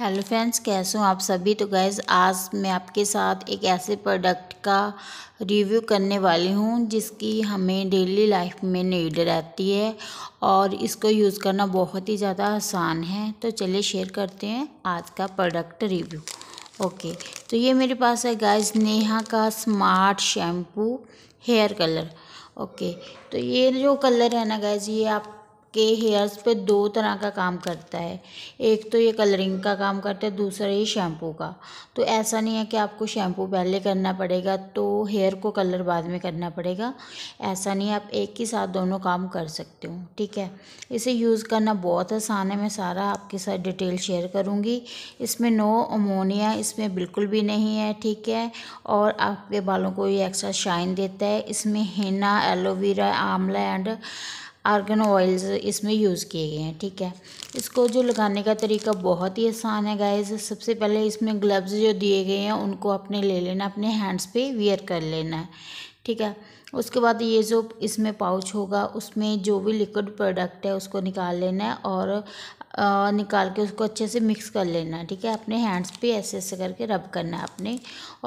hello friends कैसे हो आप सभी तो गैस आज मैं आपके साथ एक ऐसे प्रोडक्ट का रिव्यू करने वाली हूँ जिसकी हमें डेली लाइफ में नीड रहती है और इसको यूज़ करना बहुत ही ज़्यादा आसान है तो चलिए शेयर करते हैं आज का प्रोडक्ट रिव्यू ओके तो ये मेरे पास है गैस नेहा का smart shampoo hair colour okay तो ये जो कलर है ना गैस ये आप के हेयर्स पे दो तरह का काम करता है एक तो ये कलरिंग का काम करता है दूसरा ये शैम्पू का तो ऐसा नहीं है कि आपको शैम्पू पहले करना पड़ेगा तो हेयर को कलर बाद में करना पड़ेगा ऐसा नहीं है आप एक ही साथ दोनों काम कर सकते हो ठीक है इसे यूज़ करना बहुत आसान है मैं सारा आपके साथ डिटेल शेयर करूँगी इसमें नो अमोनिया इसमें बिल्कुल भी नहीं है ठीक है और आपके बालों को ये एक्स्ट्रा शाइन देता है इसमें henna aloe vera amla and argan oils इसमें यूज़ किए गए हैं ठीक है इसको जो लगाने का तरीका बहुत ही आसान है गाइज सबसे पहले इसमें ग्लव्स जो दिए गए हैं उनको आपने ले लेना अपने हैंड्स पे वियर कर लेना है ठीक है उसके बाद ये जो इसमें पाउच होगा उसमें जो भी लिक्विड प्रोडक्ट है उसको निकाल लेना है और आ, निकाल के उसको अच्छे से मिक्स कर लेना है ठीक है अपने हैंड्स पे ऐसे ऐसे करके रब करना है अपने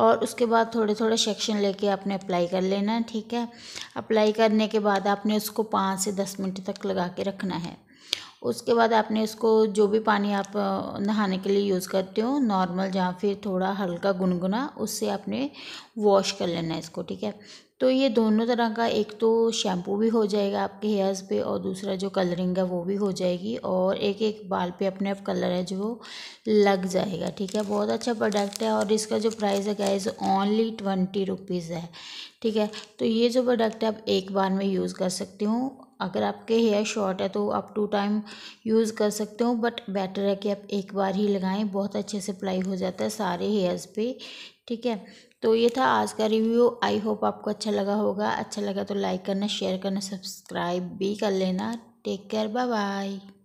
और उसके बाद थोड़े थोड़े सेक्शन लेके आपने अप्लाई कर लेना है ठीक है अप्लाई करने के बाद आपने उसको पाँच से दस मिनट तक लगा के रखना है उसके बाद आपने उसको जो भी पानी आप नहाने के लिए यूज़ करते हो नॉर्मल जहाँ फिर थोड़ा हल्का गुनगुना उससे आपने वॉश कर लेना है इसको ठीक है तो ये दोनों तरह का एक तो शैम्पू भी हो जाएगा आपके हेयर्स पे और दूसरा जो कलरिंग है वो भी हो जाएगी और एक एक बाल पे अपने आप कलर है जो लग जाएगा ठीक है बहुत अच्छा प्रोडक्ट है और इसका जो प्राइस है गाइज ओनली ट्वेंटी रुपीज़ है ठीक है तो ये जो प्रोडक्ट है आप एक बार में यूज़ कर सकती हूँ अगर आपके हेयर शॉर्ट है तो आप टू टाइम यूज़ कर सकते हो बट बेटर है कि आप एक बार ही लगाएं बहुत अच्छे से अप्लाई हो जाता है सारे हेयर्स पे ठीक है तो ये था आज का रिव्यू आई होप आपको अच्छा लगा होगा अच्छा लगा तो लाइक करना शेयर करना सब्सक्राइब भी कर लेना टेक केयर बाय बाय